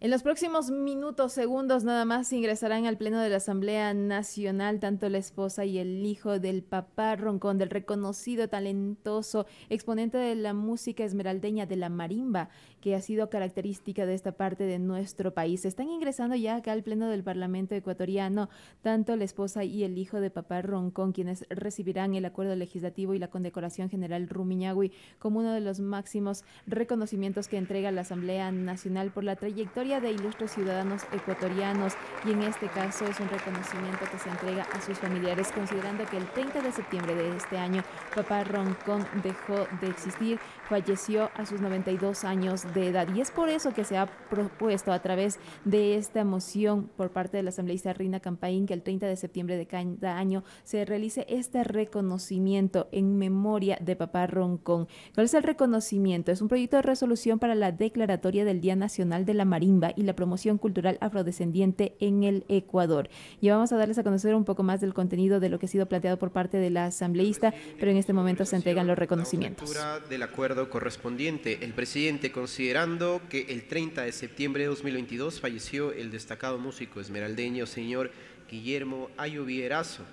En los próximos minutos, segundos nada más, ingresarán al Pleno de la Asamblea Nacional tanto la esposa y el hijo del papá Roncón, del reconocido, talentoso exponente de la música esmeraldeña de la marimba, que ha sido característica de esta parte de nuestro país. Están ingresando ya acá al Pleno del Parlamento ecuatoriano tanto la esposa y el hijo de papá Roncón, quienes recibirán el acuerdo legislativo y la condecoración general Rumiñahui como uno de los máximos reconocimientos que entrega la Asamblea Nacional por la trayectoria de ilustres ciudadanos ecuatorianos y en este caso es un reconocimiento que se entrega a sus familiares considerando que el 30 de septiembre de este año papá Roncón dejó de existir, falleció a sus 92 años de edad y es por eso que se ha propuesto a través de esta moción por parte de la asambleísta Rina Campaín que el 30 de septiembre de cada año se realice este reconocimiento en memoria de papá Roncón. ¿Cuál es el reconocimiento? Es un proyecto de resolución para la declaratoria del Día Nacional de la Marina y la promoción cultural afrodescendiente en el Ecuador. Y vamos a darles a conocer un poco más del contenido de lo que ha sido planteado por parte de la asambleísta, pero en este momento se entregan los reconocimientos. Del acuerdo correspondiente, el presidente considerando que el 30 de septiembre de 2022 falleció el destacado músico esmeraldeño señor Guillermo Ayubierazo.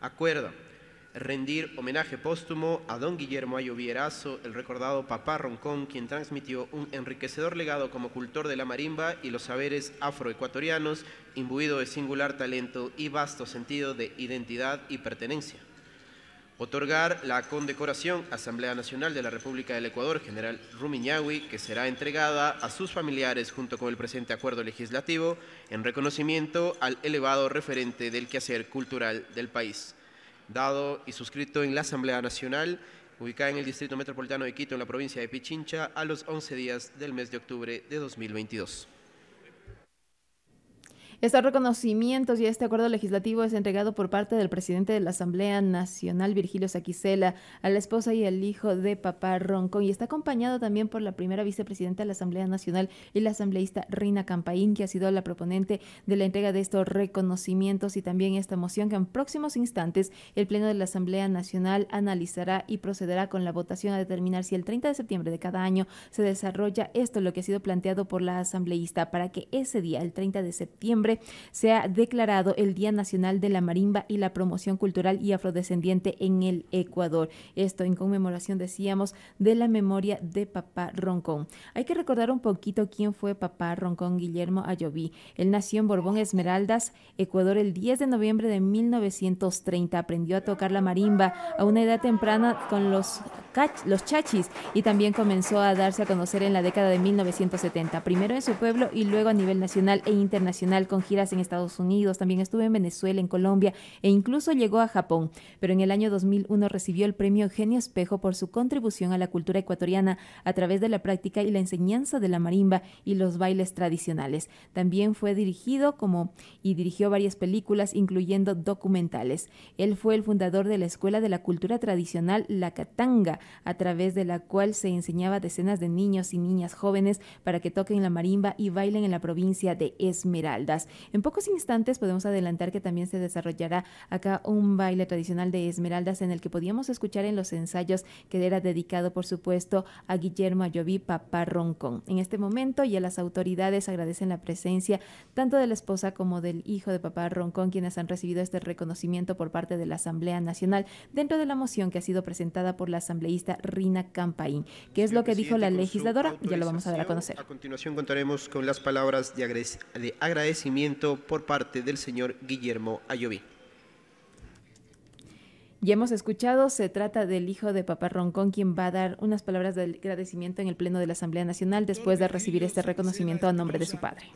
Acuerdo rendir homenaje póstumo a don Guillermo Ayo Vierazo, el recordado papá Roncón, quien transmitió un enriquecedor legado como cultor de la marimba y los saberes afroecuatorianos, imbuido de singular talento y vasto sentido de identidad y pertenencia. Otorgar la condecoración Asamblea Nacional de la República del Ecuador, general Rumiñahui, que será entregada a sus familiares junto con el presente acuerdo legislativo en reconocimiento al elevado referente del quehacer cultural del país dado y suscrito en la Asamblea Nacional, ubicada en el Distrito Metropolitano de Quito, en la provincia de Pichincha, a los 11 días del mes de octubre de 2022. Estos reconocimientos y este acuerdo legislativo es entregado por parte del presidente de la Asamblea Nacional, Virgilio Saquicela, a la esposa y al hijo de papá Ronco y está acompañado también por la primera vicepresidenta de la Asamblea Nacional y la asambleísta Reina Campaín, que ha sido la proponente de la entrega de estos reconocimientos y también esta moción que en próximos instantes el Pleno de la Asamblea Nacional analizará y procederá con la votación a determinar si el 30 de septiembre de cada año se desarrolla esto, lo que ha sido planteado por la asambleísta, para que ese día, el 30 de septiembre, se ha declarado el Día Nacional de la Marimba y la Promoción Cultural y Afrodescendiente en el Ecuador. Esto en conmemoración, decíamos, de la memoria de Papá Roncón. Hay que recordar un poquito quién fue Papá Roncón Guillermo Ayoví. Él nació en Borbón, Esmeraldas, Ecuador, el 10 de noviembre de 1930. Aprendió a tocar la marimba a una edad temprana con los los chachis y también comenzó a darse a conocer en la década de 1970, primero en su pueblo y luego a nivel nacional e internacional con giras en Estados Unidos, también estuvo en Venezuela, en Colombia e incluso llegó a Japón, pero en el año 2001 recibió el premio Eugenio Espejo por su contribución a la cultura ecuatoriana a través de la práctica y la enseñanza de la marimba y los bailes tradicionales. También fue dirigido como y dirigió varias películas incluyendo documentales. Él fue el fundador de la Escuela de la Cultura Tradicional La Catanga a través de la cual se enseñaba a decenas de niños y niñas jóvenes para que toquen la marimba y bailen en la provincia de Esmeraldas. En pocos instantes podemos adelantar que también se desarrollará acá un baile tradicional de Esmeraldas en el que podíamos escuchar en los ensayos que era dedicado, por supuesto, a Guillermo Ayoví Roncón. En este momento ya las autoridades agradecen la presencia tanto de la esposa como del hijo de Papá Roncón, quienes han recibido este reconocimiento por parte de la Asamblea Nacional dentro de la moción que ha sido presentada por la Asamblea Rina Campaín. ¿Qué es lo que dijo la legisladora? Ya lo vamos a dar a conocer. A continuación contaremos con las palabras de agradecimiento por parte del señor Guillermo Ayoví. Ya hemos escuchado, se trata del hijo de Papá Roncón, quien va a dar unas palabras de agradecimiento en el Pleno de la Asamblea Nacional después de recibir este reconocimiento a nombre de su padre.